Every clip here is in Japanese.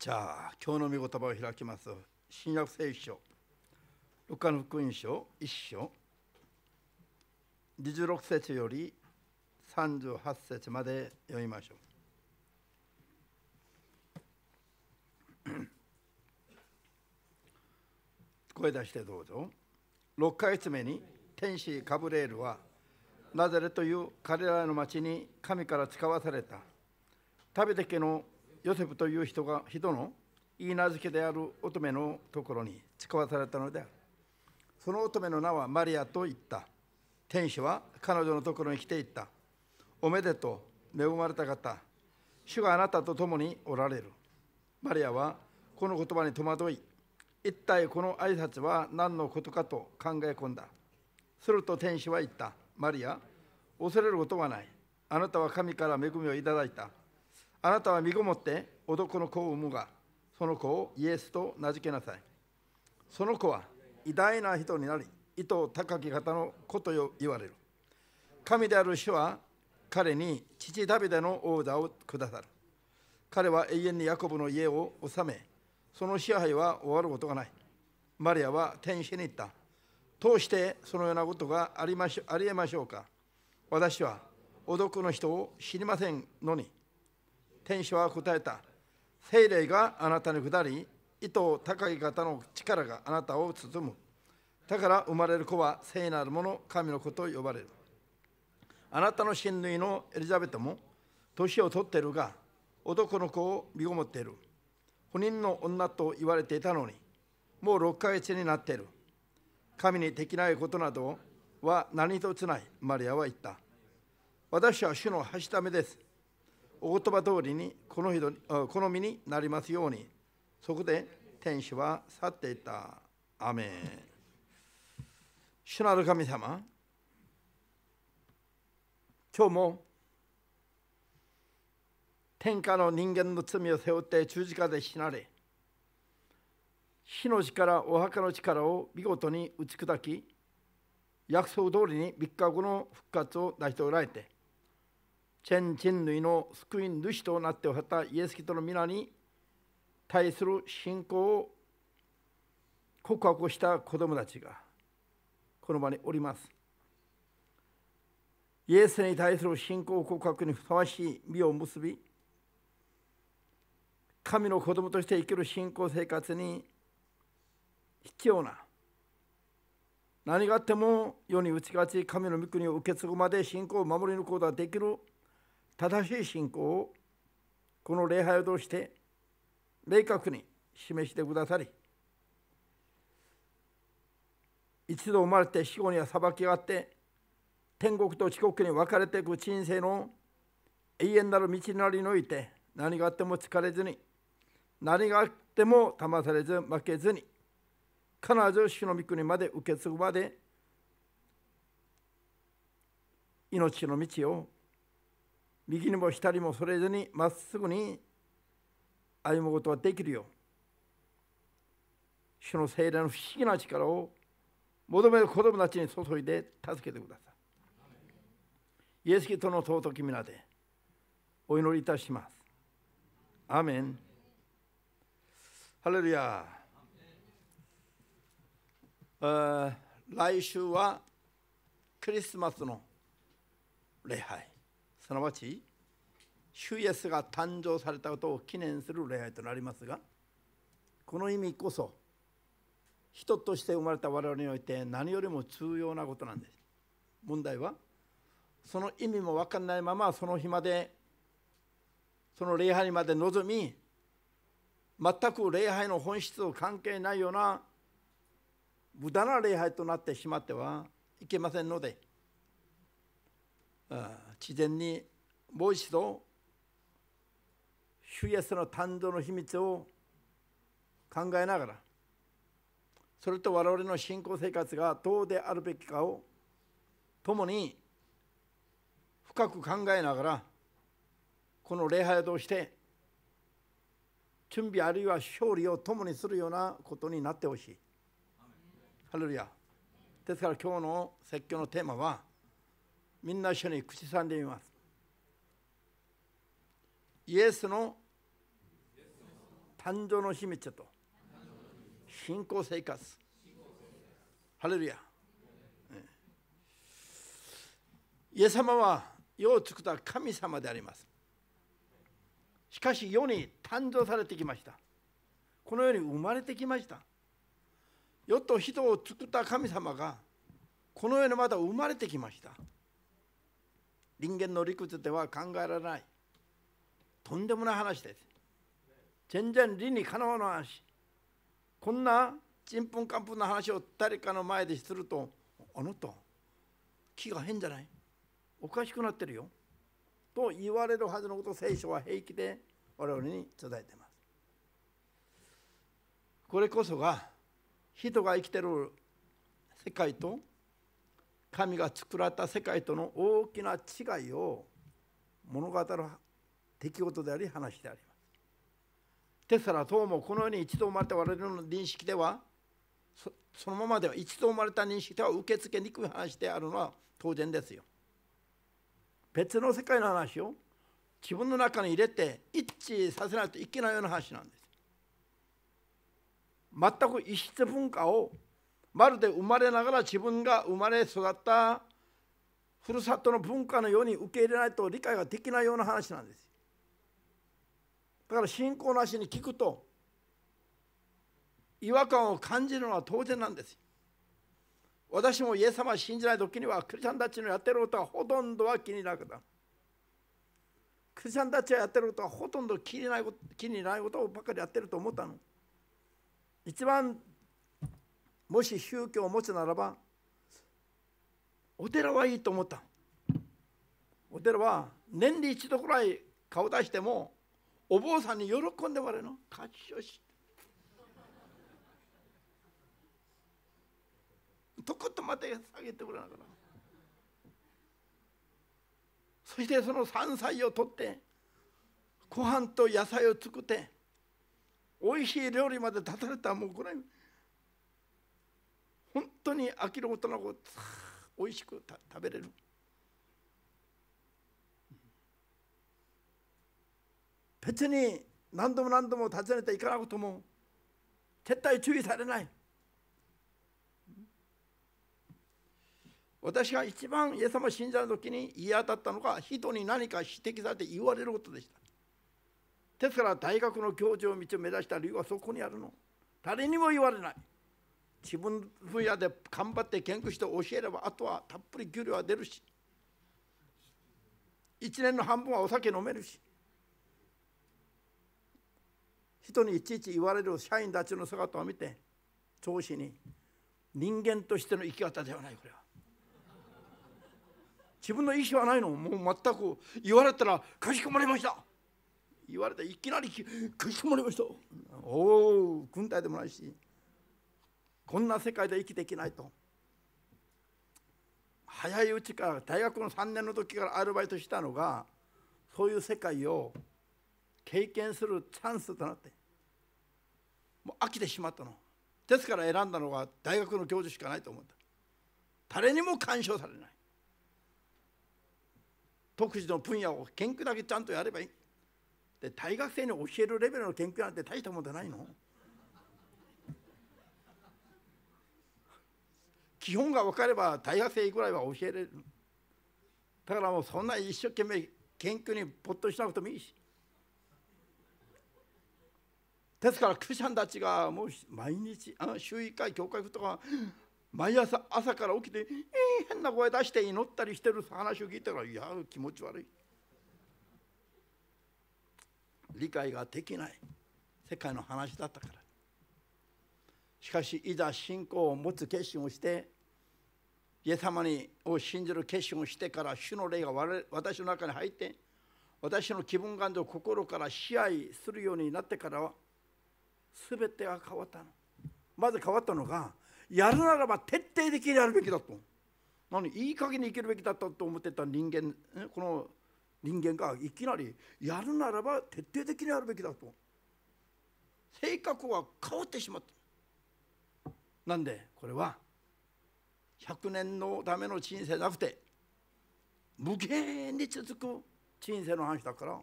じゃあ今日の御言葉を開きます新約聖書ルカの福音書1章26節より38節まで読みましょう 声出してどうぞ6ヶ月目に天使カブレールはナザレという彼らの町に神から使わされた食べてけのヨセフという人が人の言い名付けである乙女のところに使わされたのであるその乙女の名はマリアと言った天使は彼女のところに来ていったおめでとう恵まれた方主があなたと共におられるマリアはこの言葉に戸惑い一体この挨拶は何のことかと考え込んだすると天使は言ったマリア恐れることはないあなたは神から恵みをいただいたあなたは身ごもって男の子を産むが、その子をイエスと名付けなさい。その子は偉大な人になり、意図高き方の子と言われる。神である主は彼に父ダビデの王座をくださる。彼は永遠にヤコブの家を治め、その支配は終わることがない。マリアは天使に言った。どうしてそのようなことがありましありえましょうか私はおの人を知りませんのに天使は答えた聖霊があなたに下り糸高い方の力があなたを包むだから生まれる子は聖なるもの神の子と呼ばれるあなたの親類のエリザベトも年を取っているが男の子を身ごもっている不妊の女と言われていたのにもう6ヶ月になっている神にできないことなどは何一つないマリアは言った私は主のはしためですお言葉通りにこの人好みになりますようにそこで天使は去っていったアメン主なる神様今日も天下の人間の罪を背負って十字架で死なれ火の力お墓の力を見事に打ち砕き約束通りに3日後の復活を成しておられて全人類の救い主となっておったイエス・キリストの皆に対する信仰を告白した子供たちがこの場におります。イエスに対する信仰告白にふさわしい身を結び神の子供として生きる信仰生活に必要な何があっても世に打ち勝ち神の御国を受け継ぐまで信仰を守り抜くことができる正しい信仰をこの礼拝を通して明確に示してくださり一度生まれて死後には裁きがあって天国と地国に分かれていく人生の永遠なる道なりにおいて何があっても疲れずに何があっても騙されず負けずに必ず主の御国まで受け継ぐまで命の道を右にも左もそれぞれにまっすぐに歩むことができるよ主の聖霊の不思議な力を求める子供たちに注いで助けてくださいイエス・キトの尊き皆でお祈りいたしますアーメンハレルヤ来週はクリスマスの礼拝すなわち主イエスが誕生されたことを記念する礼拝となりますがこの意味こそ人として生まれた我々において何よりも重要なことなんです問題はその意味も分かんないままその日までその礼拝にまで臨み全く礼拝の本質と関係ないような無駄な礼拝となってしまってはいけませんのでああ事前にもう一度主イエスの誕生の秘密を考えながらそれと我々の信仰生活がどうであるべきかを共に深く考えながらこの礼拝を通して準備あるいは勝利を共にするようなことになってほしい。ハレルヤですから今日の説教のテーマはみんな一緒に口さんでみますイエスの誕生の秘密と信仰生活ハレルヤイエス様は世を作った神様でありますしかし世に誕生されてきましたこの世に生まれてきました世と人を作った神様がこの世にまだ生まれてきました人間の理屈では考えられないとんでもない話です全然理にかなわな話こんなちんぷんかんぷんな話を誰かの前でするとあなた気が変じゃないおかしくなってるよと言われるはずのことを聖書は平気で我々に伝えてますこれこそが人が生きてる世界と神が作られた世界との大きな違いを物語る出来事であり話であります。ですからどうもこのように一度生まれた我々の認識ではそのままでは一度生まれた認識では受け付けにくい話であるのは当然ですよ。別の世界の話を自分の中に入れて一致させないといけないような話なんです。全く異質文化をまるで生まれながら自分が生まれ育ったふるさとの文化のように受け入れないと理解ができないような話なんですだから信仰なしに聞くと違和感を感じるのは当然なんです私もイエス様を信じない時にはクリスチャンたちのやってることはほとんどは気になくなた。クリスチャンたちがやってることはほとんど気にならこと気にないことばかりやってると思ったの一番もし宗教を持つならばお寺はいいと思ったお寺は年に一度くらい顔出してもお坊さんに喜んでもらえるの勝ちよしとことまた下げてもらえなからそしてその山菜を取ってご飯と野菜を作っておいしい料理まで出されたらもうこれ本当に飽きることなく美味しく食べれる別に何度も何度も訪ねていかなくとも絶対注意されない私が一番イエス様を信じた時に嫌だったのが人に何か指摘されて言われることでしたですから大学の教授を道を目指した理由はそこにあるの誰にも言われない自分分野で頑張って研究して教えればあとはたっぷり給料は出るし1年の半分はお酒飲めるし人にいちいち言われる社員たちの姿を見て上司に人間としての生き方ではないこれは自分の意思はないのもう全く言われたらかしこまりました言われたいきなりかしこまりましたおお軍隊でもないしこんな世界で生きていけないと早いうちから大学の3年の時からアルバイトしたのがそういう世界を経験するチャンスとなってもう飽きてしまったのですから選んだのが大学の教授しかないと思った誰にも干渉されない特殊の分野を研究だけちゃんとやればいいで大学生に教えるレベルの研究なんて大したもんじゃないの基本が分かれば大学生ぐらいは教えれるだからもうそんな一生懸命研究にっとしなくてもいいしですからクシャンたちがもう毎日あ週1回教会とか毎朝朝から起きて、えー、変な声出して祈ったりしてる話を聞いたらいや気持ち悪い理解ができない世界の話だったからしかしいざ信仰を持つ決心をしてイエス様にを信じる決心をしてから主の霊が私の中に入って私の気分感情を心から支配するようになってからは全てが変わったのまず変わったのがやるならば徹底的にやるべきだと何いい加減に生きるべきだったと思ってた人間この人間がいきなりやるならば徹底的にやるべきだと性格は変わってしまったなんでこれは100年のための人生じゃなくて無限に続く人生の話だから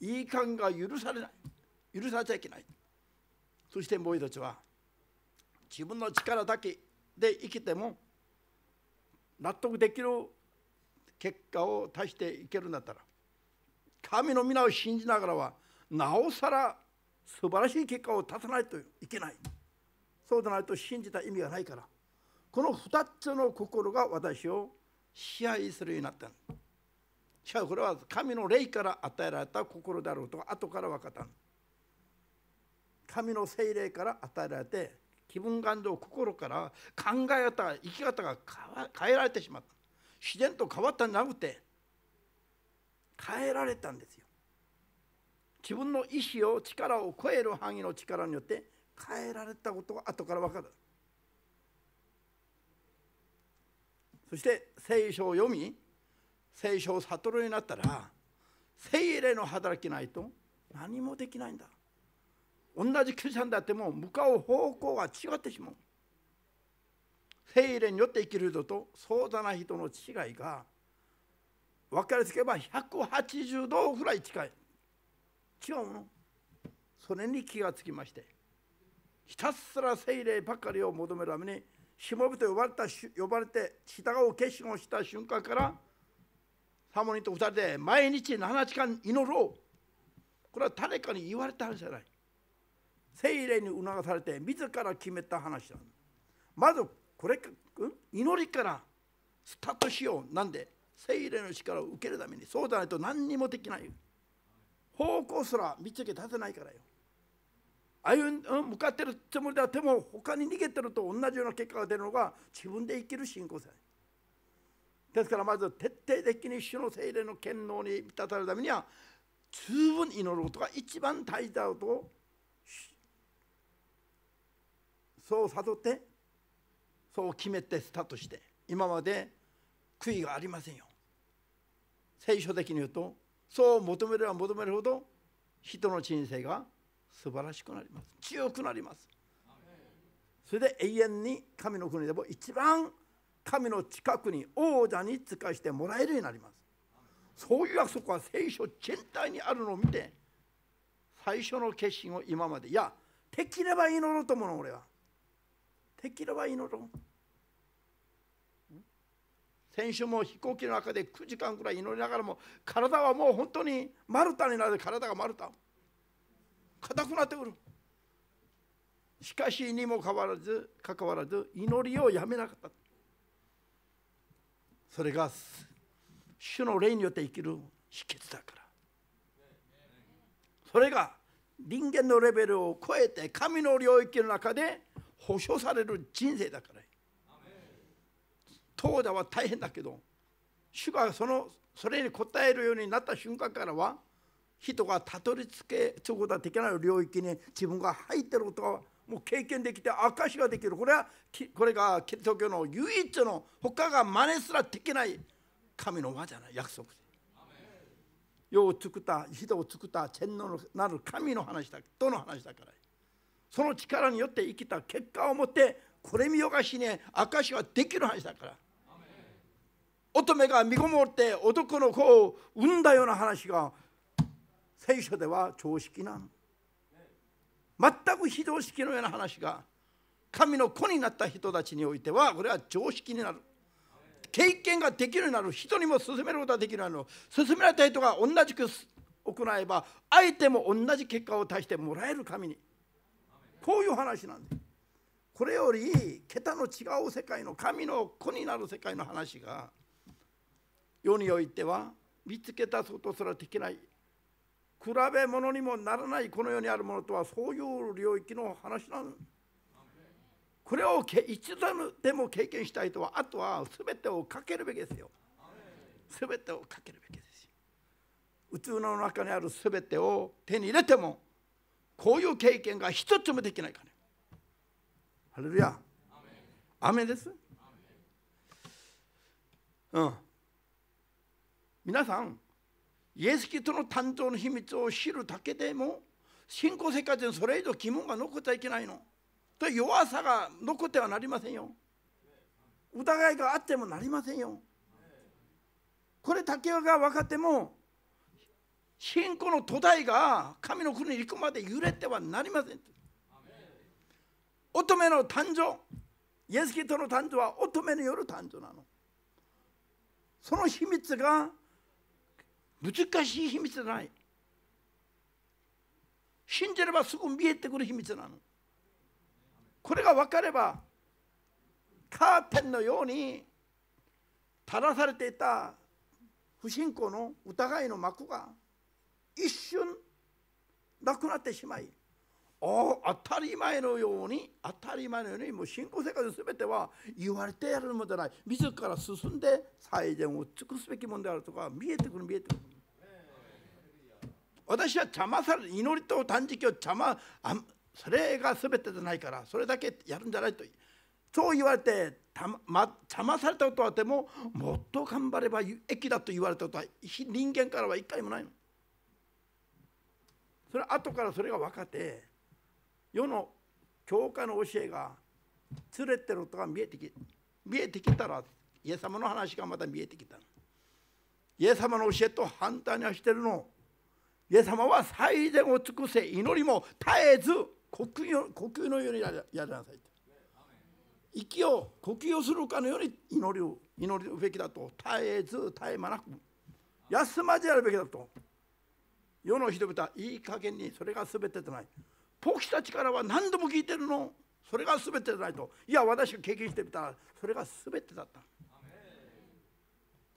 いい感が許されない許されちゃいけないそしてもう一つは自分の力だけで生きても納得できる結果を出していけるんだったら神の皆を信じながらはなおさら素晴らしい結果を立たないといけないそうでないと信じた意味がないからこの2つの心が私を支配するようになったしかもこれは神の霊から与えられた心であることが後から分かった神の精霊から与えられて気分感情心から考え方生き方が変えられてしまった自然と変わったんじゃなくて変えられたんですよ自分の意志を力を超える範囲の力によって変えられたことが後から分かるそして聖書を読み聖書を悟るようになったら聖霊の働きないと何もできないんだ同じクリスチャンだっても向かう方向が違ってしまう聖霊によって生きる人とそうだな人の違いが分かりつけば180度ぐらい近い違うのそれに気がつきましてひたすら聖霊ばかりを求めるためにしもべと呼ばれた呼ばれて従う決心をした瞬間からサモニと2人で毎日7時間祈ろうこれは誰かに言われた話じゃない精霊に促されて自ら決めた話だまずこれ、か祈りからスタートしようなんで精霊の力を受けるためにそうじゃないと何にもできない方向すら見つけ出せないからよ歩ん向かってるつもりであっても他に逃げてると同じような結果が出るのが自分で生きる信仰さですからまず徹底的に主の精霊の権能に満たされるためには十分祈ることが一番大事だとそう悟ってそう決めてスタートして今まで悔いがありませんよ聖書的に言うとそう求めれば求めるほど人の人生が素晴らしくなります強くなりますそれで永遠に神の国でも一番神の近くに王者に仕えしてもらえるようになりますそういう約束は聖書全体にあるのを見て最初の決心を今までいやできれば祈ろうと思うの俺はできれば祈ろう先週も飛行機の中で9時間くらい祈りながらも体はもう本当に丸太になる体が丸太硬くなってくるしかしにもかかわらず関わらず祈りをやめなかったそれが主の霊によって生きる秘訣だからそれが人間のレベルを超えて神の領域の中で保証される人生だから東田は大変だけど主がそのそれに応えるようになった瞬間からは人がたどり着けすくことができない領域に自分が入ってることがもう経験できて証ができるこれはこれがキリスト教の唯一の他が真似すらできない神の輪じゃない約束世を作った人を作った天皇のなる神の話だどの話だからその力によって生きた結果をもってこれ見よがしに証はできる話だから乙女が身ごもって男の子を産んだような話が聖書では常識なの全く非常識のような話が神の子になった人たちにおいてはこれは常識になる経験ができるようになる人にも進めることができるようになる進められた人が同じく行えば相手も同じ結果を出してもらえる神にこういう話なんですこれより桁の違う世界の神の子になる世界の話が世においては見つけ出そうとすらできない比べ物にもならないこの世にあるものとはそういう領域の話なのこれを一度でも経験したいとはあとは全てをかけるべきですよ全てをかけるべきですよ宇宙の中にある全てを手に入れてもこういう経験が一つもできないかねハレルヤ雨ですうん皆さんイエス・キリストの誕生の秘密を知るだけでも信仰生活にそれ以上疑問が残っちゃいけないの。と弱さが残ってはなりませんよ。疑いがあってもなりませんよ。これだけが分かっても信仰の土台が神の国に行くまで揺れてはなりません。乙女の誕生イエス・キリストの誕生は乙女による誕生なの。その秘密が難しい秘密じゃない信じればすぐ見えてくる秘密なのこれが分かればカーテンのように垂らされていた不信仰の疑いの幕が一瞬なくなってしまいお当たり前のように当たり前のようにもう信仰生活全ては言われてやるものじゃない自ら進んで最善を尽くすべきものであるとか見えてくる見えてくる私は邪魔され祈りと断食を邪魔あそれが全てじゃないからそれだけやるんじゃないとそう言われてた、ま、邪魔されたことはでももっと頑張れば益だと言われたことは人間からは一回もないの。それ後からそれが分かって世の教科の教えが連れてることが見えてき見えてきたらイエス様の話がまた見えてきたイエス様の教えと反対にはしてるのイエス様は最善を尽くせ祈りも絶えず呼吸のようにやりなさい息を呼吸をするかのように祈りを祈るべきだと絶えず絶え間なく休まずやるべきだと世の人々はいい加減にそれが全てじゃない僕たちからは何度も聞いてるのそれが全てじゃないといや私が経験してみたらそれが全てだった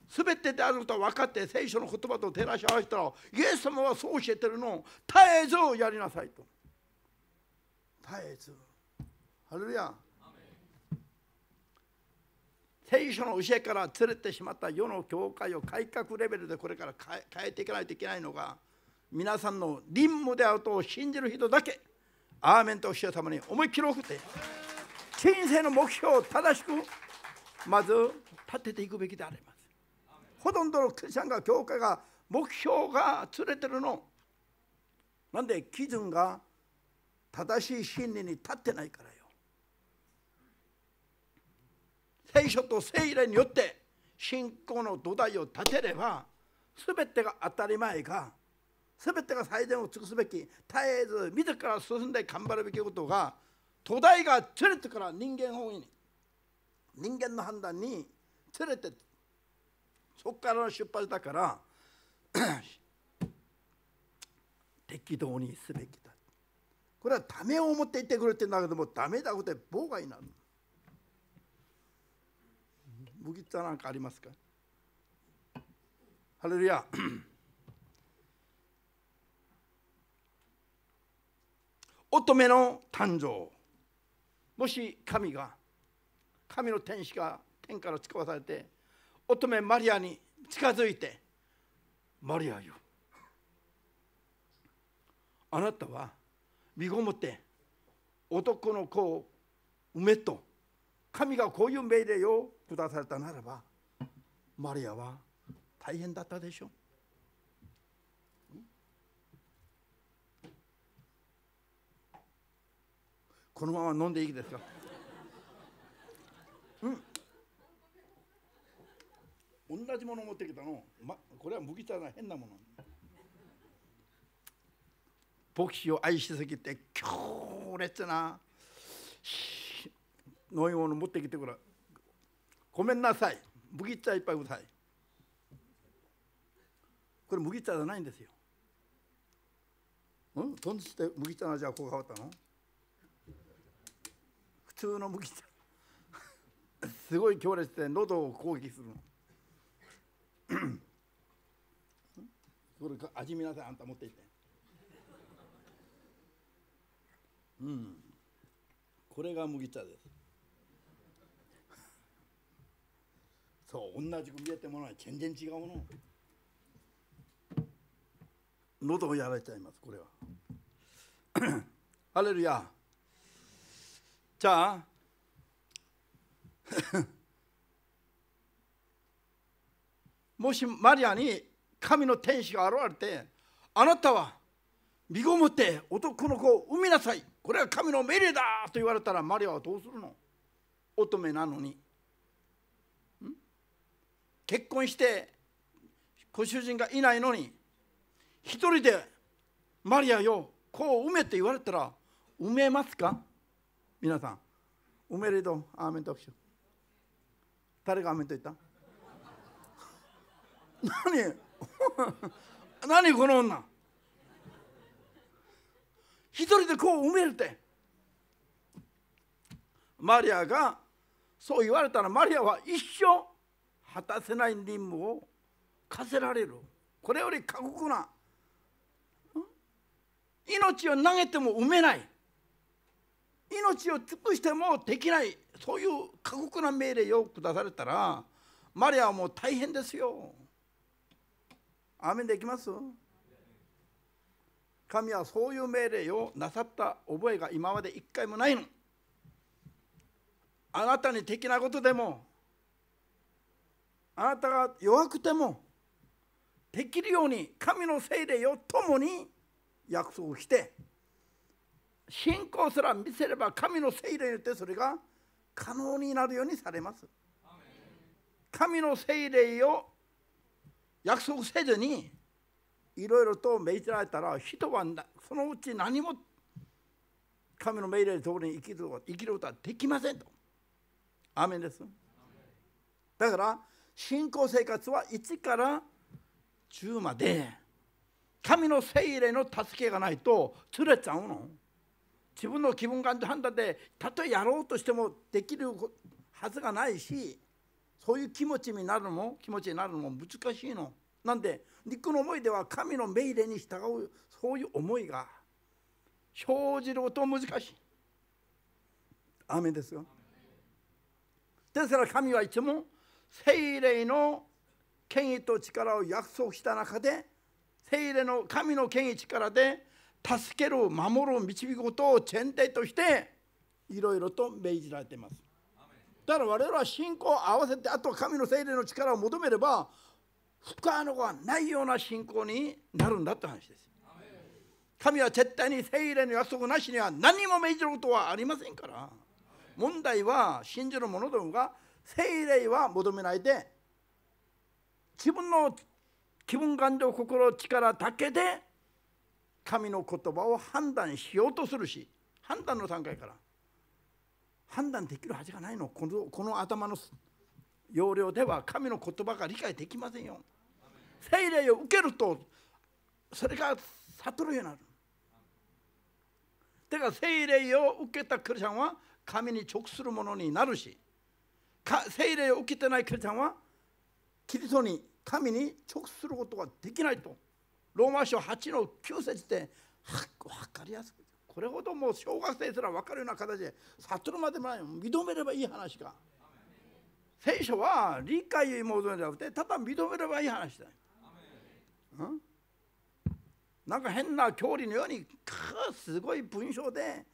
全てであることは分かって聖書の言葉と照らし合わせたらイエス様はそう教えてるのを絶えずやりなさいと絶えずハレルヤ聖書の教えから連れてしまった世の教会を改革レベルでこれから変えていかないといけないのが皆さんの任務であると信じる人だけアーメンとおっしゃるに思い切り多くて人生の目標を正しくまず立てていくべきでありますほとんどのクリスチャンが教会が目標が連れてるのなんで基準が正しい真理に立ってないからよ聖書と聖霊によって信仰の土台を立てれば全てが当たり前が全てが最善を尽くすべき絶えず自ら進んで頑張るべきことが土台が連れてから人間本位に人間の判断に連れてそこからの出発だから 適当にすべきだこれはためを持っていってくれてんだけどもダメだことで妨害になる麦茶なんかありますかハレルヤ 乙女の誕生もし神が神の天使が天から使わされて乙女マリアに近づいて「マリアよあなたは身ごもって男の子を産めと神がこういう命令を下されたならばマリアは大変だったでしょう。このまま飲んでいいですか。うん同じもの持ってきたの、ま、これは麦茶の変なもの牧師を愛しすぎて強烈な飲み物持ってきてくれごめんなさい麦茶いっぱいくださいこれ麦茶じゃないんですようんどうして麦茶の味はこう変わったの普通の麦茶 すごい強烈で喉を攻撃するのこ れ味見なさいあんた持ってってうんこれが麦茶ですそう同じく見えてものは全然違うもの喉をやられちゃいますこれは ハレルヤじゃあもしマリアに神の天使が現れてあなたは身ごもって男の子を産みなさいこれは神の命令だと言われたらマリアはどうするの乙女なのに結婚してご主人がいないのに一人でマリアよこう埋めって言われたら埋めますか皆さん埋めれどアーメン特集誰がアーメンと言った何 何この女一人でこう埋めるってマリアがそう言われたらマリアは一生果たせない任務を課せられるこれより過酷な命を投げても埋めない命を尽くしてもできないそういう過酷な命令を下されたらマリアはもう大変ですよ。アーメンできます神はそういう命令をなさった覚えが今まで一回もないのあなたに的なことでもあなたが弱くてもできるように神の精霊を共に約束して信仰すら見せれば神の精霊によってそれが可能になるようにされます神の精霊を約束せずにいろいろと命じられたら人はそのうち何も神の命令のころに生きる生きることはできませんと。アメンですだから信仰生活は1から10まで神の精霊の助けがないとずれちゃうの。自分の気分感と判断でたとえやろうとしてもできるはずがないしそういう気持ちになるのも気持ちになるのも難しいのなんで肉の思いでは神の命令に従うそういう思いが生じること難しい雨ですよですから神はいつも精霊の権威と力を約束した中で精霊の神の権威力で助ける守る導くことを前提としていろいろと命じられていますだから我々は信仰を合わせてあと神の精霊の力を求めれば不可能がないような信仰になるんだって話です神は絶対に精霊の約束なしには何も命じることはありませんから問題は信じる者どもが精霊は求めないで自分の気分感情心力だけで神の言葉を判断しようとするし判断の段階から判断できるはずがないのこのこの頭の要領では神の言葉が理解できませんよ聖霊を受けるとそれが悟るようになるだから聖霊を受けたクリスチャンは神に直するものになるし聖霊を受けてないクリスチャンはキリストに神に直することができないとローマ書8の9節で分かりやすくこれほどもう小学生すら分かるような形で悟るまでもない認めればいい話か聖書は理解を求めるんじゃなくてただ認めればいい話だうん、なんか変な教理のようにすごい文章で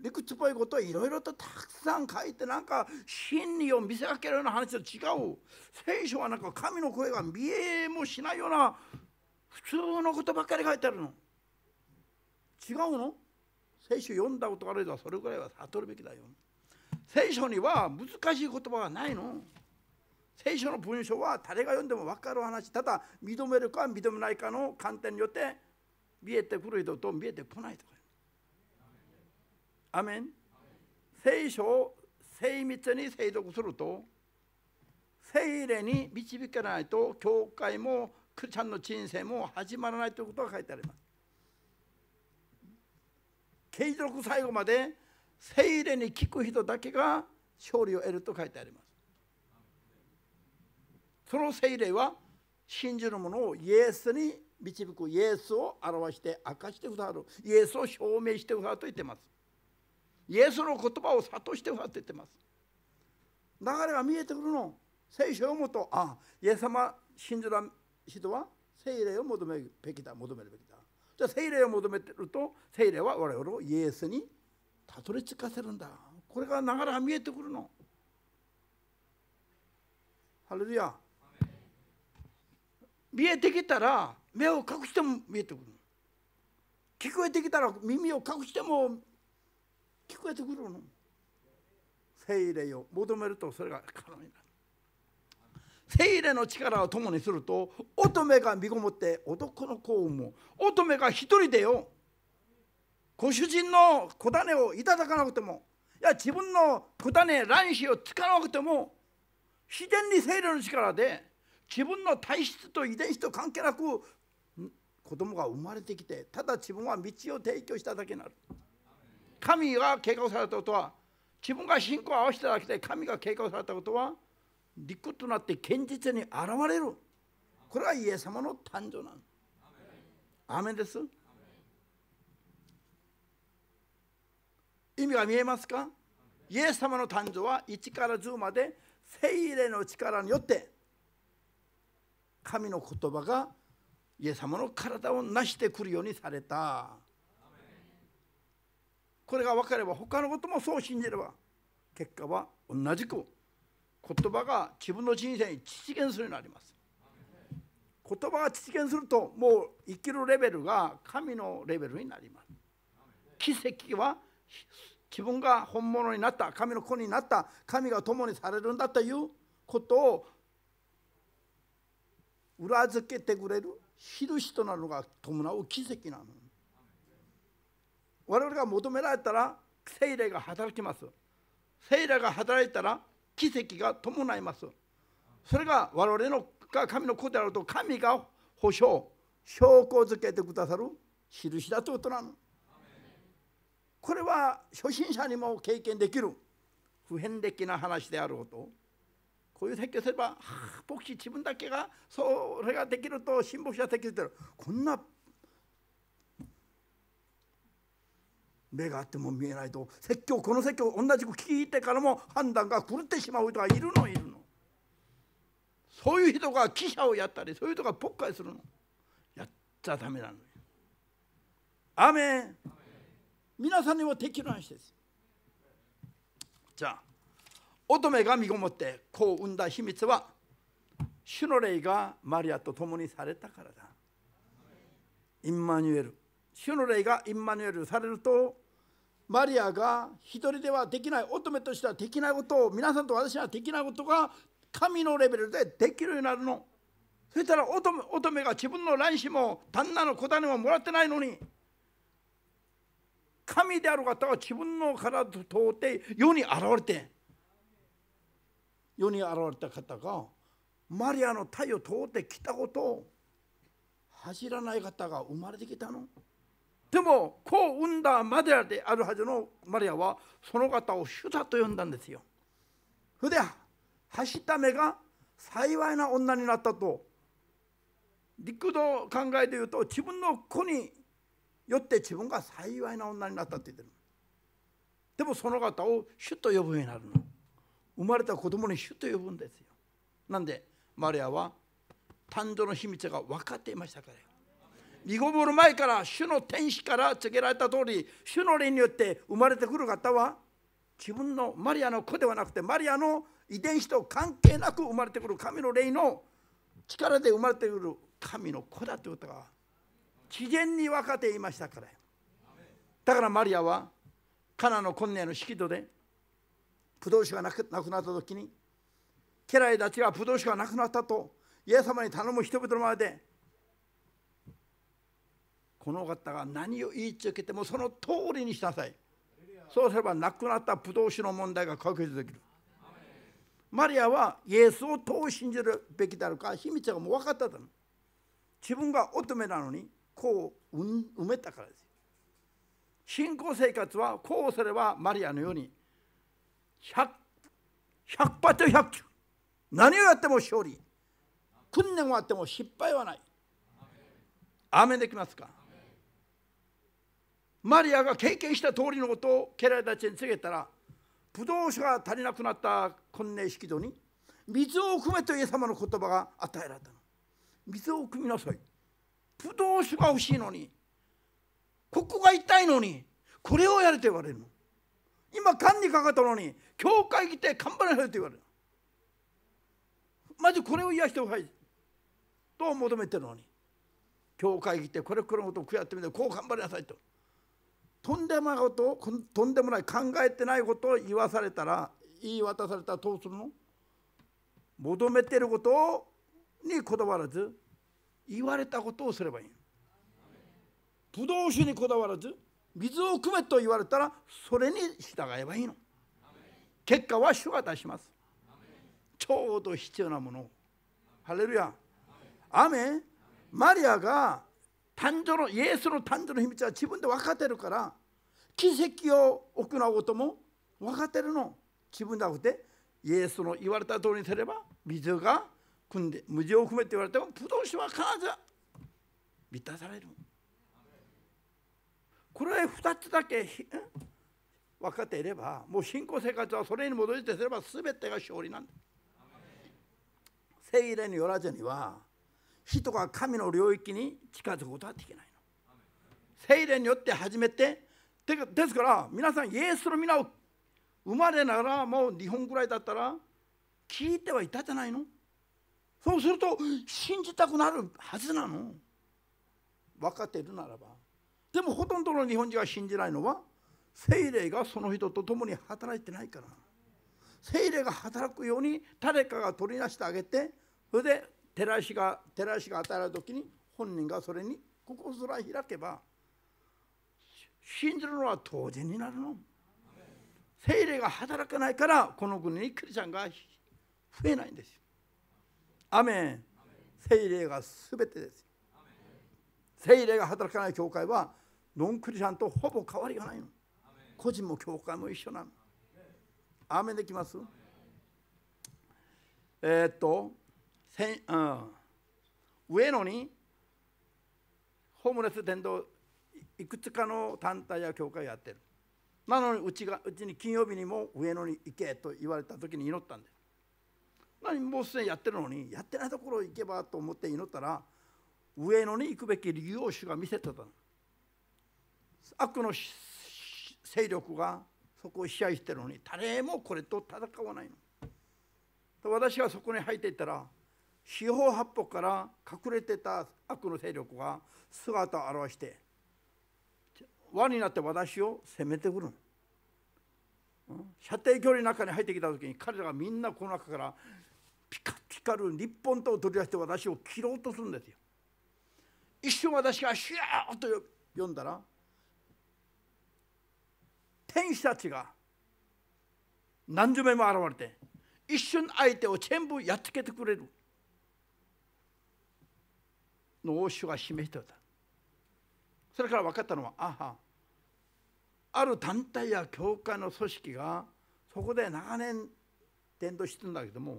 理屈っぽいことをいろいろとたくさん書いてなんか真理を見せかけるような話と違う聖書はなんか神の声が見えもしないような普通のことばっかり書いてあるの違うの聖書読んだことあればそれぐらいは悟るべきだよ聖書には難しい言葉はないの聖書の文章は誰が読んでも分かる話ただ認めるか認めないかの観点によって見えてくる人と見えてこないとかアメン聖書を精密に精読すると精霊に導けないと教会もクリスチャンの人生も始まらないということが書いてあります継続最後まで聖霊に聞く人だけが勝利を得ると書いてありますその精霊は信じる者をイエスに導くイエスを表して明かしてくださるイエスを証明してくださると言ってますイエスの言葉を諭してくださると言ってます流れが見えてくるの聖書をもとあイエス様信じる人は聖霊を求めるべきだ求めるべきだじゃあ聖霊を求めてると聖霊は我々をイエスにたどり着かせるんだこれがな流れが見えてくるのハレルヤ見えてきたら目を隠しても見えてくる聞こえてきたら耳を隠しても聞こえてくるの聖霊を求めるとそれが可能になる手入れの力を共にすると乙女が身ごもって男の子を産む乙女が一人でよご主人の子種をいただかなくてもいや自分の子種卵子をつかなくても自然に精霊の力で自分の体質と遺伝子と関係なく子供が生まれてきてただ自分は道を提供しただけになる神が警告されたことは自分が信仰を合わせただけで神が警告されたことは立骨となって堅実に現れるこれはイエス様の誕生なんアメンです意味が見えますかイエス様の誕生は1から10まで聖霊の力によって神の言葉がイエス様の体を成してくるようにされたこれが分かれば他のこともそう信じれば結果は同じく言葉が自分の人生に実現するようになります言葉が実現するともう生きるレベルが神のレベルになります奇跡は自分が本物になった神の子になった神が共にされるんだということを裏付けてくれる印となるのが伴う奇跡なの我々が求められたら精霊が働きます精霊が働いたら奇跡が伴いますそれが我々のが神の子であると神が保証証拠づけてくださる印だとてことなのこれは初心者にも経験できる普遍的な話であることこういう説教すれば牧師自分だけがそれができると神牧師は説教してるこんな目があっても見えないと説教この説教同じく聞いてからも判断が狂ってしまう人がいるのいるのそういう人が記者をやったりそういう人がぽっかりするのやっちゃダメなのよ。アメ皆さんにも適の話ですじゃあ乙女が身ごもって子を産んだ秘密は主の霊がマリアと共にされたからだインマニュエル主の霊がインマニュエルされるとマリアが一人ではできない乙女としてはできないことを皆さんと私はできないことが神のレベルでできるようになるのそしたら乙女が自分の卵子も旦那の子種ももらってないのに神である方は自分の体と通って世に現れて世に現れた方がマリアの体を通ってきたことを走らない方が生まれてきたの。でも子を産んだマリアであるはずのマリアはその方を主だと呼んだんですよ。それで走った目が幸いな女になったと陸道考えで言うと自分の子によって自分が幸いな女になったって言ってるでもその方を主と呼ぶようになるの生まれた子供に主と呼ぶんですよなんでマリアは誕生の秘密が分かっていましたから身ごもる前から主の天使から告げられた通り主の霊によって生まれてくる方は自分のマリアの子ではなくてマリアの遺伝子と関係なく生まれてくる神の霊の力で生まれてくる神の子だということが自然に分かっていましたからだからマリアはカナの今年の式土で葡萄酒がなくなった時に家来たちが葡萄酒がなくなったとイエス様に頼む人々の前でこの方が何を言い続けてもその通りにしなさいそうすれば亡くなった不動酒の問題が解決できるマリアはイエスをどう信じるべきであるか秘密がもう分かったと自分が乙女なのにこう埋めたからです信仰生活はこうすればマリアのように 100, 100発と100球何をやっても勝利訓練はあっても失敗はない。アーメンできますかマリアが経験した通りのことを家来たちに告げたら葡萄酒が足りなくなった婚礼式度に水を汲めとイエス様の言葉が与えられたの水を汲みなさい葡萄酒が欲しいのにここが痛いのにこれをやれと言われるの今管にかかったのに教会来て頑張らないと言われるまずこれを癒してほしいと求めてるのに教会来てこれらいのことを悔やってみてこう頑張りなさいととんでもないこととんでもない考えてないことを言わされたら言い渡されたらどうするの求めてることにこだわらず言われたことをすればいい葡萄酒にこだわらず水を汲めと言われたらそれに従えばいいの結果は主が出しますちょうど必要なものを。ハレルヤ雨マリアが誕生のイエスの誕生の秘密は自分で分かってるから奇跡を行うことも分かってるの自分だってイエスの言われた通りにすれば水が汲んで無事を組めって言われても不動心は必ず満たされるこれ2つだけ分かっていればもう信仰生活はそれに戻してすれば全てが勝利なんだ聖霊によらずには人が神の領域に近づくことはできないの聖霊によって初めてですから皆さんイエスの皆を生まれながらもう日本ぐらいだったら聞いてはいたじゃないのそうすると信じたくなるはずなの分かっているならばでもほとんどの日本人が信じないのは聖霊がその人と共に働いてないから聖霊が働くように誰かが取り出してあげてそれで照らしが照らしが与えられる時に本人がそれに心すら開けば信じるのは当然になるの精霊が働かないからこの国にクリスチャンが増えないんですアメン精霊が全てです精霊が働かない教会はノンクリスチャンとほぼ変わりがないの個人も教会も一緒なのアーメンできますえー、っとせん、うん、上野にホームレス伝道いくつかの団体や教会やってるなのにうちがうちに金曜日にも上野に行けと言われた時に祈ったんです何もうすでにやってるのにやってないところ行けばと思って祈ったら上野に行くべき理由を主が見せてたの悪の勢力がそこを支配してるのに誰もこれと戦わないの私はそこに入っていったら四方八方から隠れてた悪の勢力が姿を現して輪になって私を攻めてくる、うん、射程距離の中に入ってきた時に彼らがみんなこの中からピカピカる日本刀を取り出して私を切ろうとするんですよ。一瞬私が「シュー!」と呼んだら天使たちが何十名も現れて一瞬相手を全部やっつけてくれる。の応酬が示しておったそれから分かったのはあはある団体や教会の組織がそこで長年伝道してるんだけども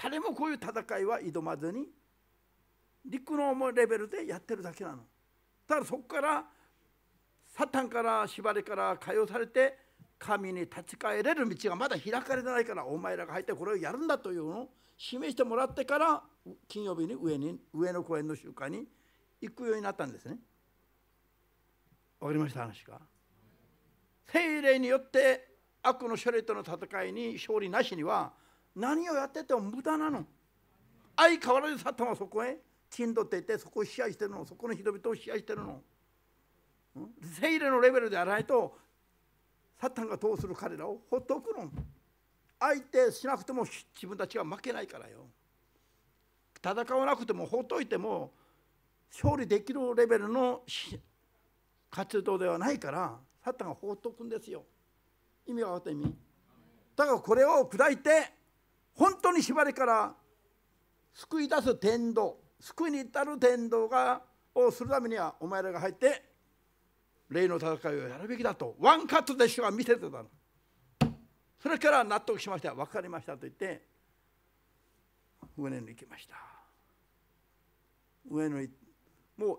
誰もこういう戦いは挑まずに陸のレベルでやってるだけなのだからそこからサタンから縛りから解放されて神に立ち返れる道がまだ開かれてないからお前らが入ってこれをやるんだというのを示してもらってから金曜日に上に上の公園の集会に行くようになったんですね。わかりました話が。聖霊によって悪の書類との戦いに勝利なしには何をやってても無駄なの。相変わらずサタンはそこへ金取っていてそこを支配してるのそこの人々を支配してるの。聖霊のレベルであらないとサタンがどうする彼らをほっとくの。相手しなくても自分たちは負けないからよ戦わなくてもほっといても勝利できるレベルの活動ではないからサタンが放っとくんですよ意味が分かった意味だからこれを砕いて本当に縛りから救い出す天道救いに至る天道がをするためにはお前らが入って霊の戦いをやるべきだとワンカットでしが見せてたのそれから納得しました分かりましたと言って上野に行きました上野にもう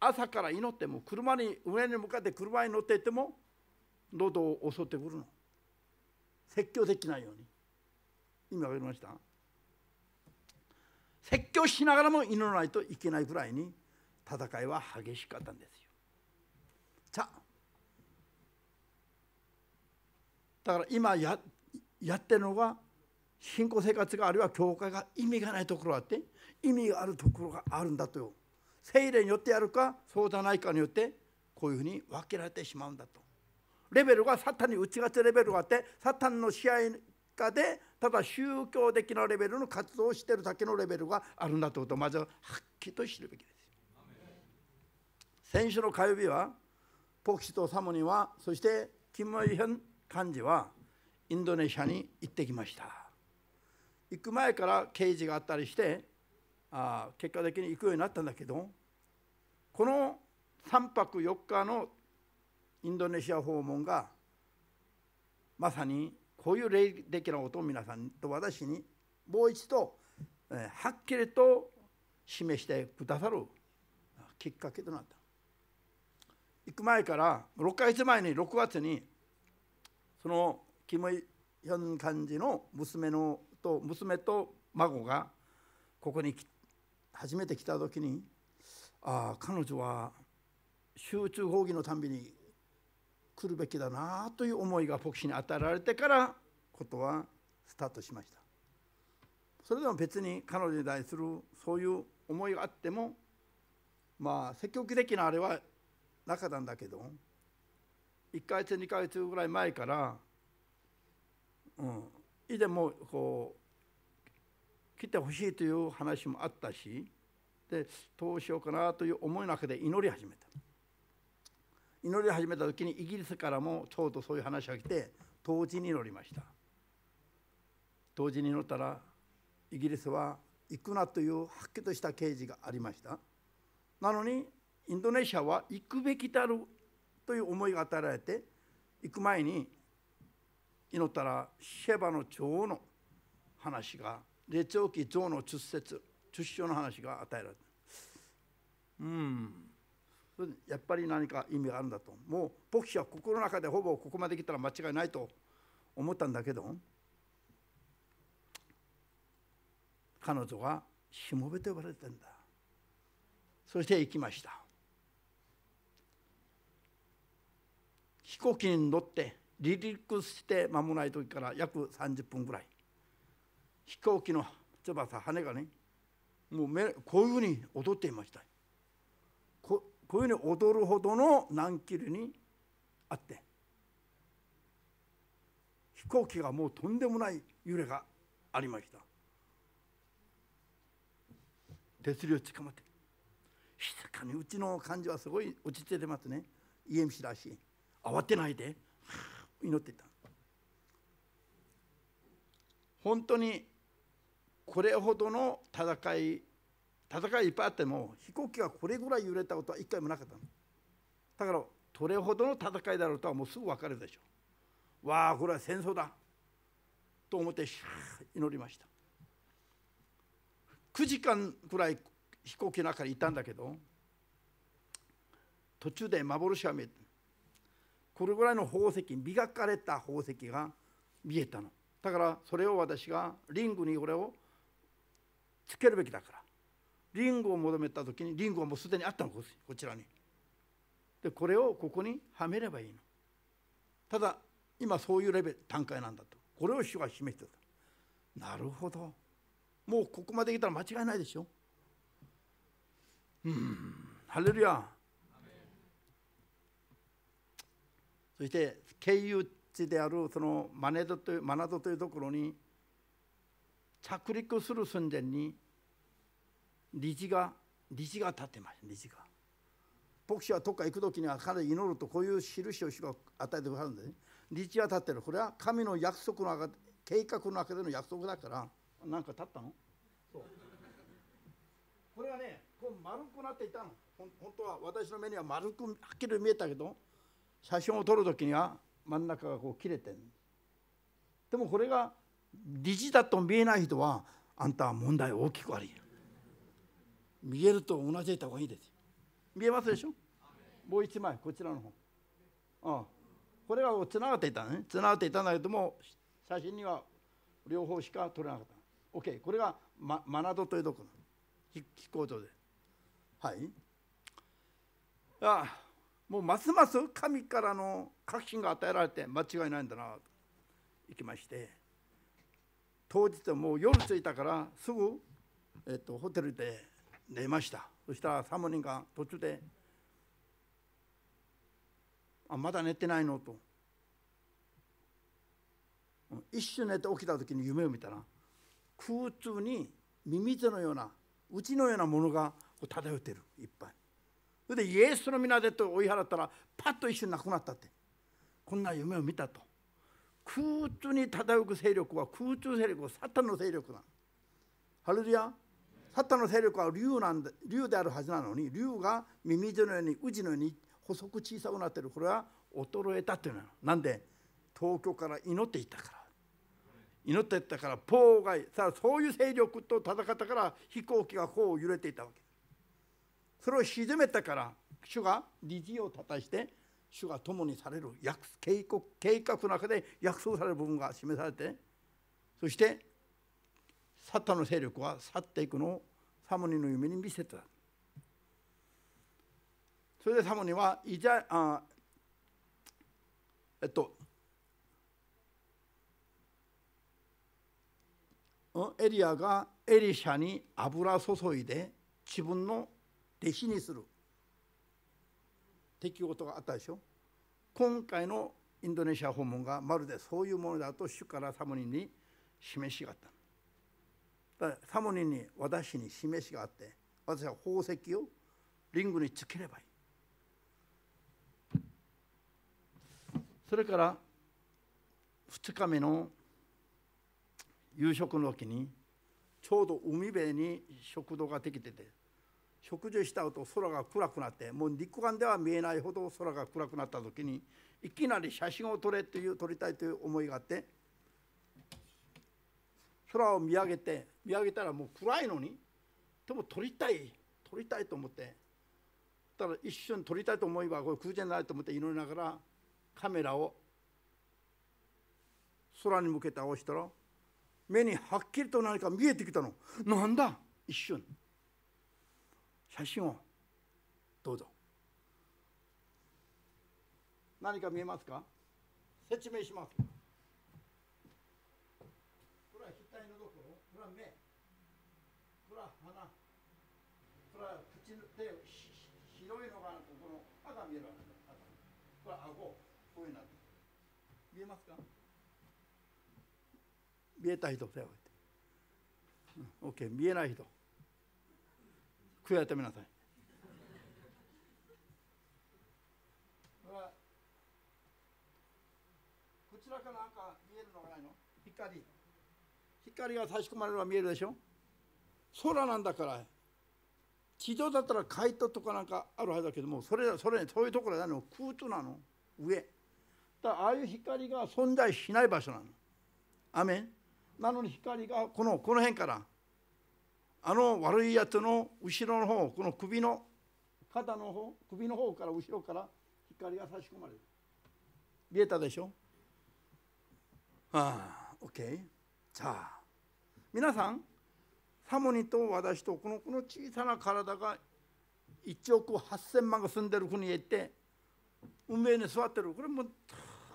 朝から祈っても車に上に向かって車に乗っていても喉を襲ってくるの説教できないように今分かりました説教しながらも祈らないといけないぐらいに戦いは激しかったんですよ。さあだから今ややってるのが信仰生活があるいは教会が意味がないところがあって意味があるところがあるんだと聖霊によってやるかそうじゃないかによってこういうふうに分けられてしまうんだとレベルがサタンに打ち勝つレベルがあってサタンの支配下でただ宗教的なレベルの活動をしてるだけのレベルがあるんだということをまずはっきりと知るべきです先週の火曜日はポキシとサモニはそしてキム・イヒョン幹事はインドネシアに行ってきました行く前から刑事があったりしてあ結果的に行くようになったんだけどこの3泊4日のインドネシア訪問がまさにこういう霊的なことを皆さんと私にもう一度はっきりと示してくださるきっかけとなった行く前から6ヶ月前に6月にそのキム・ヒョン幹事の娘のと娘と孫がここに初めて来た時にああ彼女は集中抗議のたんびに来るべきだなという思いが牧師に与えられてからことはスタートしましたそれでも別に彼女に対するそういう思いがあってもまあ積極的なあれはなかったんだけど1ヶ月2ヶ月ぐらい前から、うん、いでもこう来てほしいという話もあったしでどうしようかなという思いの中で祈り始めた祈り始めた時にイギリスからもちょうどそういう話が来て同時に祈りました同時に祈ったらイギリスは行くなというはっきりとした刑事がありましたなのにインドネシアは行くべきだろうという思いが与えられて行く前に祈ったらシェバの女王の話が列王記象の出節出生の話が与えられたうんやっぱり何か意味があるんだともう牧師は心の中でほぼここまで来たら間違いないと思ったんだけど彼女はしもべと呼ばれてんだそして行きました飛行機に乗って離陸して間もない時から約30分ぐらい飛行機の翼羽がねもう目こういうふうに踊っていましたここういうふうに踊るほどの難キロにあって飛行機がもうとんでもない揺れがありました手すりをかまって静かにうちの感じはすごい落ち着いてますね EMC らしい。慌てないで祈っていた本当にこれほどの戦い戦いいっぱいあっても飛行機がこれぐらい揺れたことは一回もなかったのだからどれほどの戦いだろうとはもうすぐ分かるでしょうわあこれは戦争だと思って祈りました9時間ぐらい飛行機の中にいたんだけど途中で幻が見えたこれぐらいの宝石磨かれた宝石が見えたのだからそれを私がリングにこれをつけるべきだからリングを求めた時にリングはもうすでにあったのこちらにでこれをここにはめればいいのただ今そういうレベル段階なんだとこれを主が示してたなるほどもうここまで来たら間違いないでしょうんハレルヤそして経由地であるそのマネドというマナドというところに着陸する寸前に虹がが立ってます虹が。牧師はどっか行く時には彼祈るとこういう印を主が与えてくださるんでね理事は立ってるこれは神の約束の中計画の中での約束だから何か立ったのそうこれはねこう丸くなっていたの本当は私の目には丸くはっきり見えたけど写真を撮る時には真ん中がこう切れてるでもこれが理事だと見えない人はあんたは問題大きくあり見えると同じた方がいいです見えますでしょもう一枚こちらの方ああこれがつながっていたねつながっていたんだけども写真には両方しか撮れなかった OK これが、マナドというところ飛行場ではいああもうますます神からの確信が与えられて間違いないんだなと行きまして当日はもう夜着いたからすぐ、えっと、ホテルで寝ましたそしたらサ3人が途中で「あまだ寝てないの?」と一瞬寝て起きた時に夢を見たら空中にミミズのようなうちのようなものが漂ってるいっぱい。それでイエスの皆でと追い払ったらパッと一瞬なくなったってこんな夢を見たと空中に漂う勢力は空中勢力はサタンの勢力なのハルィアサタンの勢力は竜なんで竜であるはずなのに竜がミミズのように宇治のように細く小さくなってるこれは衰えたというのなんで東京から祈っていたから祈っていたから妨害さあそういう勢力と戦ったから飛行機がこう揺れていたわけそれを沈めたから主が理事を立たして主が共にされる約計画計画の中で約束される部分が示されてそしてサタンの勢力は去っていくのをサモニの夢に見せたそれでサモニはイザあえっとエリアがエリシャに油注いで自分の弟子にする出来事があったでしょ今回のインドネシア訪問がまるでそういうものだと主からサモニンに示しがあっただサモニンに私に示しがあって私は宝石をリングにつければいいそれから2日目の夕食の時にちょうど海辺に食堂ができてて食事した後空が暗くなってもう肉眼では見えないほど空が暗くなった時にいきなり写真を撮れという撮りたいという思いがあって空を見上げて見上げたらもう暗いのにでも撮りたい撮りたいと思ってただ一瞬撮りたいと思えばこれ空じゃないと思って祈りながらカメラを空に向けて倒したら目にはっきりと何か見えてきたのなんだ一瞬。写真をどうぞ何か見えますか説明しますこれは額のところこれは目これは鼻これは口の手白いのがここのが見えるわけこれは顎こういうなって見えますか見えた人手を置いて、うん、OK 見えない人悔い改めなさいこちらからなんか見えるのがないの光光が差し込まれるのは見えるでしょ空なんだから地上だったら海斗とかなんかあるはずだけどもそれそれそういうところな何の空となの上だああいう光が存在しない場所なのアメンなのに光がこのこの辺からあの悪いやつの後ろの方この首の肩の方首の方から後ろから光が差し込まれる見えたでしょああ OK さあ皆さんサモニと私とこのこの小さな体が1億8,000万が住んでる国へ行って運命に座ってるこれも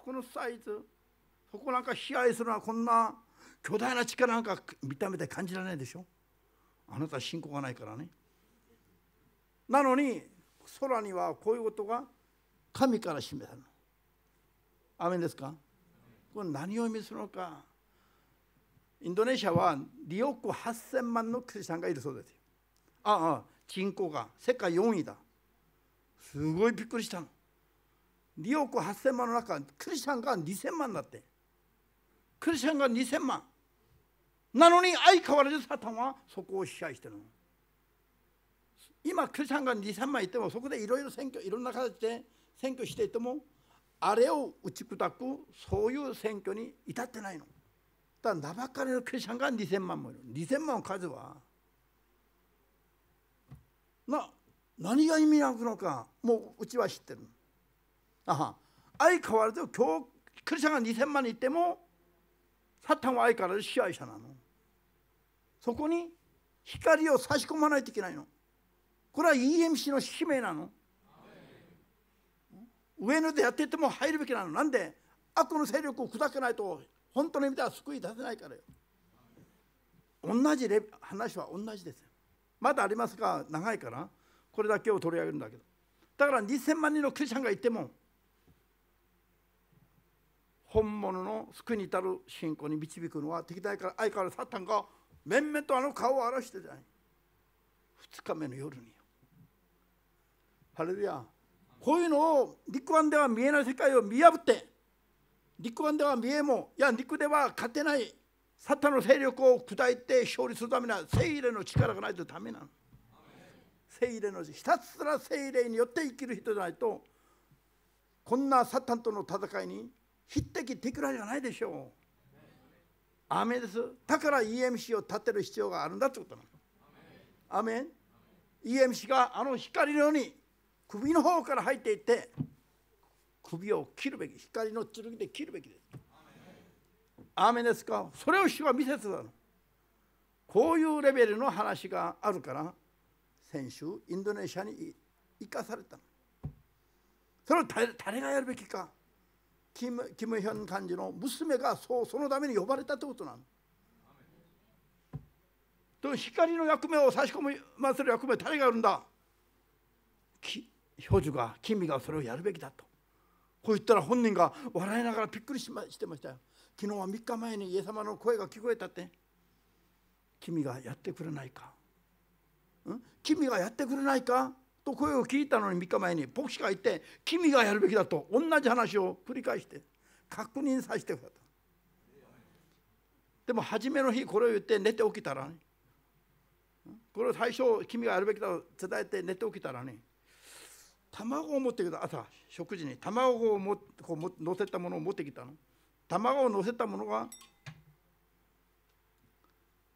このサイズそこなんか支配するのはこんな巨大な力なんか見た目で感じられないでしょあなた信仰がないからねなのに空にはこういうことが神から示されるアメンですかこれ何を意味するのかインドネシアは2億8000万のクリスチャンがいるそうですああ人口が世界4位だすごいびっくりしたの2億8000万の中クリスチャンが2000万だってクリスチャンが2000万なのに相変わらずサタンはそこを支配してるの今クリスチャンが23枚いてもそこでいろいろ選挙いろんな形で選挙していてもあれを打ち砕くそういう選挙に至ってないのだから名ばかりのクリスチャンが2000万もいる2000万の数はな何が意味なくのかもううちは知ってるあは相変わらず今日クリスチャンが2000万にいてもサタンは相変わらず支配者なのそこに光を差し込まないといけないのこれは EMC の使命なの上野でやってても入るべきなのなんで悪の勢力を砕けないと本当の意味では救い出せないからよ同じレ話は同じですまだありますが長いからこれだけを取り上げるんだけどだから2000万人のクリスチャンがいても本物の救いに至る信仰に導くのは敵対から相変わらずサタンが面々とあの顔を荒らしてた2日目の夜にハレルヤこういうのを陸腕では見えない世界を見破って陸腕では見えもいや陸では勝てないサタンの勢力を砕いて勝利するためには聖霊の力がないとダメなの聖霊のひたすら聖霊によって生きる人じゃないとこんなサタンとの戦いに匹敵できるはずがないでしょうアメですだから EMC を立てる必要があるんだってことなのアメン EMC があの光のように首の方から入っていって首を切るべき光の剣で切るべきですアメですかそれを主は見せてたのこういうレベルの話があるから先週インドネシアに生かされたのそれを誰がやるべきかキム・キムヒョン幹事の娘がそうそのために呼ばれたってことなの。と光の役目を差し込まする役目誰がやるんだジュが君がそれをやるべきだとこう言ったら本人が笑いながらびっくりしましてましたよ昨日は3日前にイエス様の声が聞こえたって君がやってくれないか、ん、君がやってくれないかと声を聞いたのに3日前に牧師が言って君がやるべきだと同じ話を繰り返して確認させてくれたでも初めの日これを言って寝て起きたらねこれを最初君がやるべきだと伝えて寝て起きたらね卵を持ってきた朝食事に卵をもこう乗せたものを持ってきたの卵を乗せたものが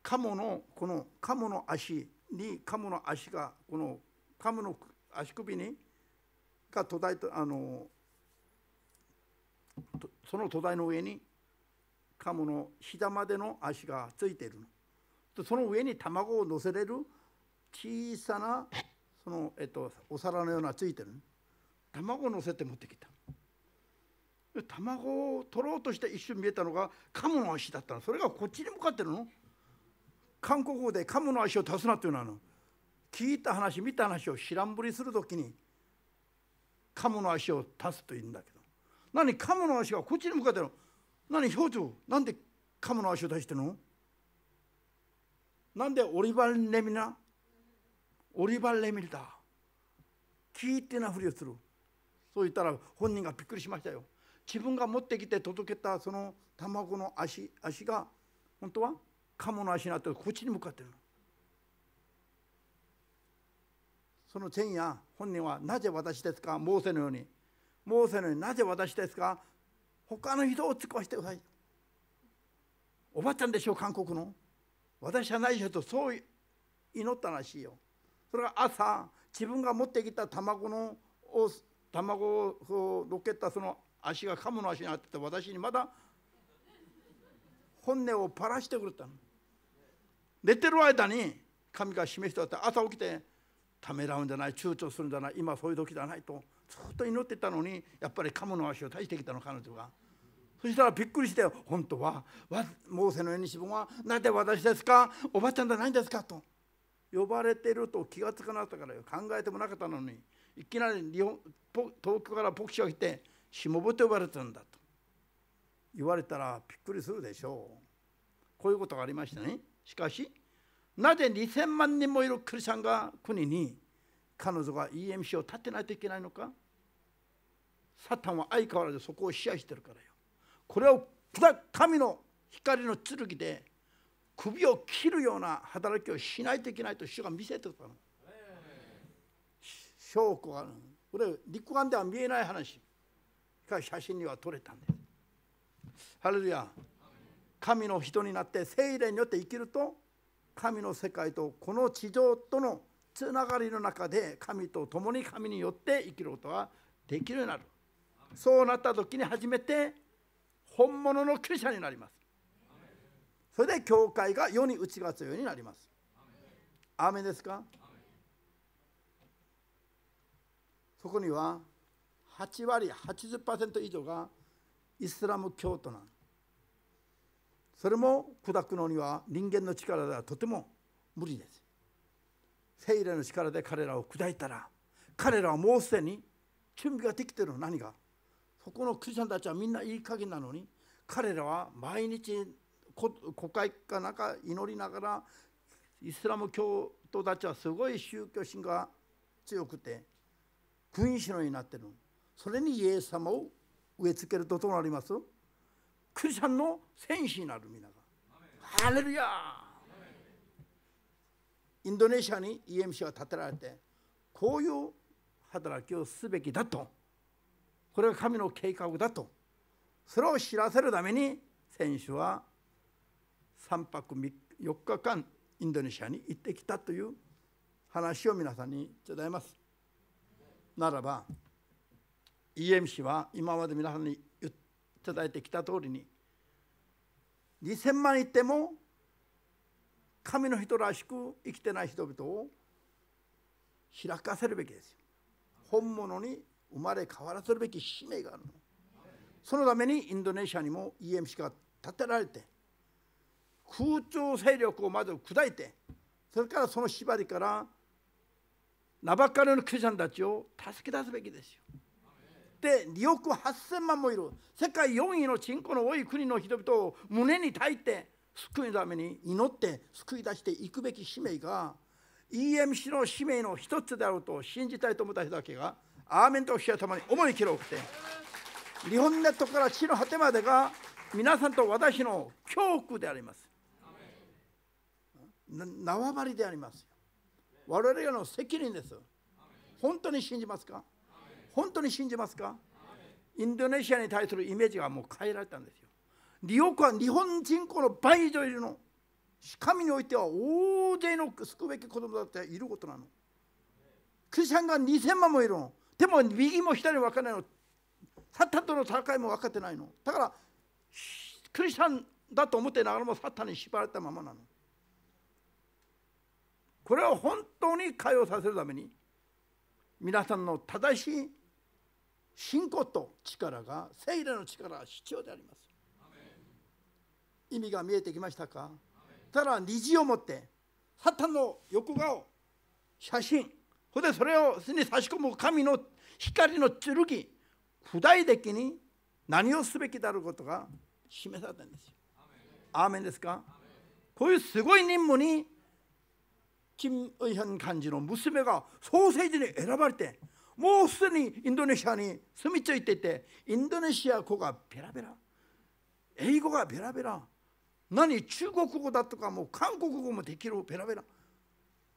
鴨のこの鴨の足に鴨の足がこのカムの足首にが土台とあのその土台の上にカムの膝までの足がついているのその上に卵を乗せれる小さなその、えっと、お皿のようなついてる卵を乗せて持ってきた卵を取ろうとして一瞬見えたのがカムの足だったのそれがこっちに向かってるの韓国語でカムの足を足すなっていうのはあの聞いた話見た話を知らんぶりする時に鴨の足を足すと言うんだけど何鴨の足がこっちに向かってるの何表情なんで鴨の足を出してるのなんでオリバルレミナオリバルレミルだ聞いてなふりをするそう言ったら本人がびっくりしましたよ自分が持ってきて届けたその卵の足足が本当は鴨の足になってこっちに向かってるのその天や本人はなぜ私ですかモーセのようにモーセのようになぜ私ですか他の人を突っましてくださいおばあちゃんでしょ韓国の私じゃないでしょとそう祈ったらしいよそれが朝自分が持ってきた卵のを卵を乗っけたその足がカモの足になって私にまだ本音をばらしてくれたの寝てる間に神が示してあって朝起きてためらうんじゃない躊躇するんじゃない今そういう時じゃないとずっと祈ってたのにやっぱり鴨の足を大してきたの彼女が。そしたらびっくりして本当はモーセの絵にしぼが「なぜ私ですかおばちゃんじゃないんですか?」と呼ばれてると気が付かなかったから考えてもなかったのにいきなり日本東京からポ師シが来て「しもぼ」と呼ばれてるんだと言われたらびっくりするでしょうこういうことがありましたねしかしなぜ2000万人もいるクリスチャンが国に彼女が EMC を立てないといけないのかサタンは相変わらずそこを支配してるからよこれを神の光の剣で首を切るような働きをしないといけないと主が見せてたの証拠があるこれ肉眼では見えない話が写真には撮れたんですハレルヤ神の人になって聖霊によって生きると神の世界とこの地上とのつながりの中で神と共に神によって生きることができるようになるそうなった時に初めて本物のクリスチャンになりますそれで教会が世に打ち勝つようになりますアですかそこには8割80%以上がイスラム教徒なんですそれも砕くのには人間の力ではとても無理です聖霊の力で彼らを砕いたら彼らはもうすでに準備ができてる何がそこのクリスチャンたちはみんないい加減なのに彼らは毎日国会か中祈りながらイスラム教徒たちはすごい宗教心が強くて君主のようになってるそれにイエス様を植え付けるととうなりますクリスチャンの戦士になる皆ハレルヤインドネシアに EMC が建てられてこういう働きをすべきだとこれが神の計画だとそれを知らせるために選手は3泊4日間インドネシアに行ってきたという話を皆さんに伝えますならば EMC は今まで皆さんにただいてきた通りに2,000万いっても神の人らしく生きてない人々を開かせるべきですよ。本物に生まれ変わらせるべき使命があるの。そのためにインドネシアにも EMC が建てられて空調勢力をまず砕いてそれからその縛りから名ばかりのクリスチャンたちを助け出すべきですよ。って2億8000万もいる世界4位の人口の多い国の人々を胸に抱いて救いのために祈って救い出していくべき使命が EMC の使命の一つであると信じたいと思った人だけがアーメンとおっしゃるためにい切ろうして日本ネットから地の果てまでが皆さんと私の教区であります縄張りであります我々の責任です本当に信じますか本当に信じますかインドネシアに対するイメージがもう変えられたんですよ。リオは日本人口の倍以上いるの。神においては大勢の救うべき子供だっていることなの。クリスチャンが2000万もいるの。でも右も左も分からないの。サッタンとの戦いも分かってないの。だからクリスチャンだと思ってながらもサッタンに縛られたままなの。これを本当に解放させるために皆さんの正しい信仰と力が聖霊の力が必要であります意味が見えてきましたかただ虹を持ってサタンの横顔写真それでそれを巣に差し込む神の光の剣不大的に何をすべきであることが示されたんですよ。アーメンですかこういうすごい任務に金ウヒョン事の娘がソーセージに選ばれてもうすでにインドネシアに住み着いていてインドネシア語がベラベラ英語がベラベラ何中国語だとかもう韓国語もできるベラベラ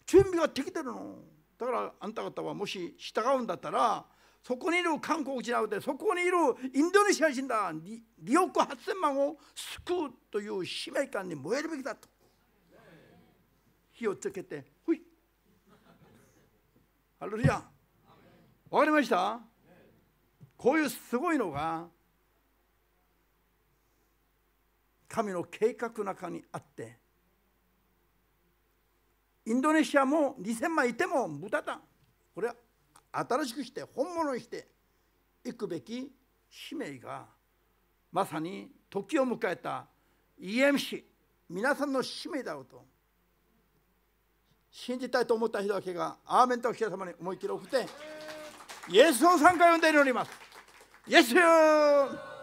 準備ができてるのだからあんた方はもし従うんだったらそこにいる韓国人なのでそこにいるインドネシア人だ2億8,000万を救うという使命感に燃えるべきだと火をつけてほいハレルヤ分かりましたこういうすごいのが神の計画の中にあってインドネシアも2000枚いても豚だこれは新しくして本物にしていくべき使命がまさに時を迎えた EMC 皆さんの使命だろうと信じたいと思った人だけがアーメンとお客様に思い切り送って 예수 상가요 내려오리마스 예수요